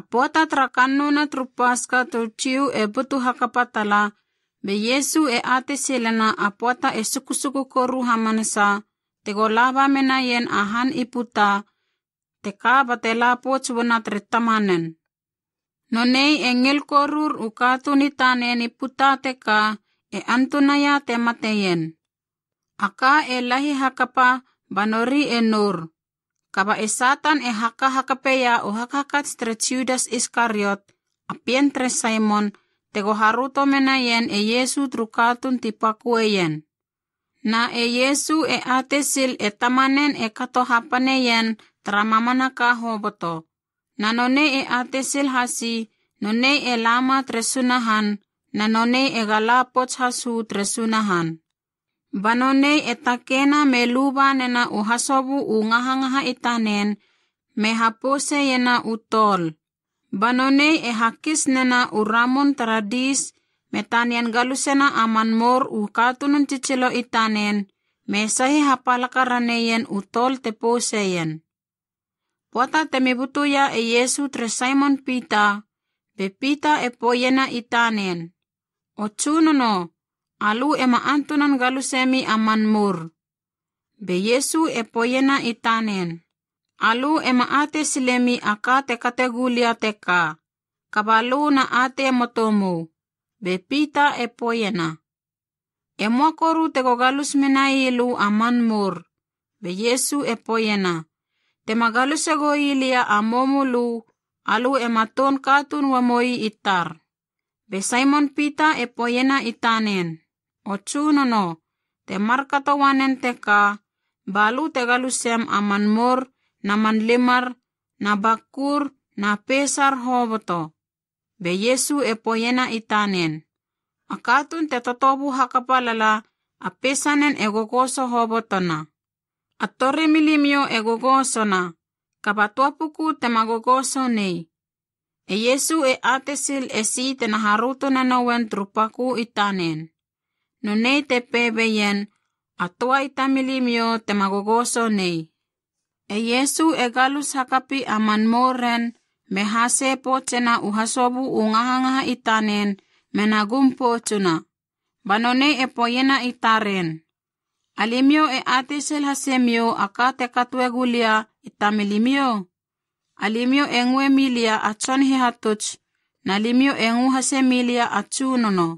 Apota apotatrakanuna trupaska tochiu eputuhakapa hakapatala. be Yesu e ate selana apota e sukusuku koru hamansa te golava mena yen ahan iputa te kaba te lapo chubana tretamanen. No nei engel korur ukatuni tanen iputa te ka e antunaya te mateyen. Aka e lahi hakapa banori e nur. Kaba esatan e hakahakapeya o hakahakat stres Iskariot, apientre Simon, teko haruto menayen e Yesu trukatun tipakuejen. Na e Yesu e atesil e tamanen e katohapanejen tramamanaka hoboto. Na none e atesil hasi, none e lama tresunahan, na none e galapots hasu tresunahan. Vano nei e takena me luva nena u hasovu u ngahangaha i tanen, me hapose yena u tol. Vano nei e hakis nena u ramon tradis, me tanian galusena aman mor u katunun titilo i tanen, me sahi hapalakaraneien u tol te poseien. Puata te me butuya e Yesu tre Simon Pita, be Pita e poyena i tanen. O tsunono, alu ema antunan galusemi aman mur. Be Yesu e poyena itanen. Alu ema ate silemi aka kategulia teka. Kabalu na ate motomu. Be pita e poyena. Emua koru tekogalus menailu aman mur. Be Yesu e poyena. Temagalus ilia amomulu. Alu e ton katun wamoi itar. Be Simon pita e poyena itanen o chunono te markatowanen teka balu tegalusem amanmor namanlemar nabakur na pesar hoboto be yesu e poyena itanen akatun te totobu hakapalala e gogoso hobotona torre milimio egogosona kapatuapuku te magogoso nei e yesu e atesil e si te naharutu nanowen trupaku itanen nonei tepeveyen, atuai tamilimio temagogoso nei. E Yesu e galus hakapi aman moren, mehasepo tena uhasobu ungahangaha itanen, menagumpo tuna. Banone e poyena itaren. Alimio e atisel hasemio akate katuegulia itamilimio. Alimio e ngwe milia achon hihatuch, na limio e ngu hasemilia achunono.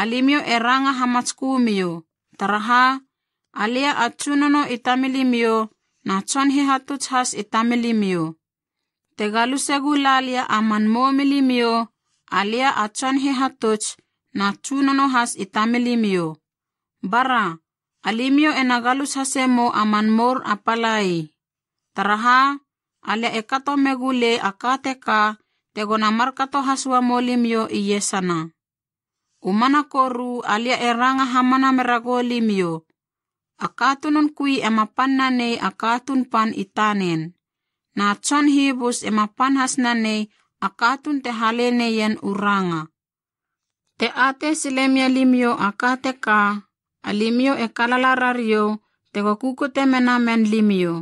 alimio e ranga hamatskumio taraha alia achunono itamilimio na chonhi hatu chas itamilimio tegalusegu lalia amanmo milimio alia achonhi hatuch na chunono has itamilimio bara alimio enagalus hasemo amanmor apalai taraha alia ekato megule akateka tegonamarkato haswa molimio iyesana Umanakoru koru alia eranga hamana merago limio. Akatunon kui ema pannane akatun pan itanen. Na chon hibus emapan hasna nei akatun te halene yen uranga. Te ate silemia limio akate ka, alimio e kalala rario, te kukute mena limio.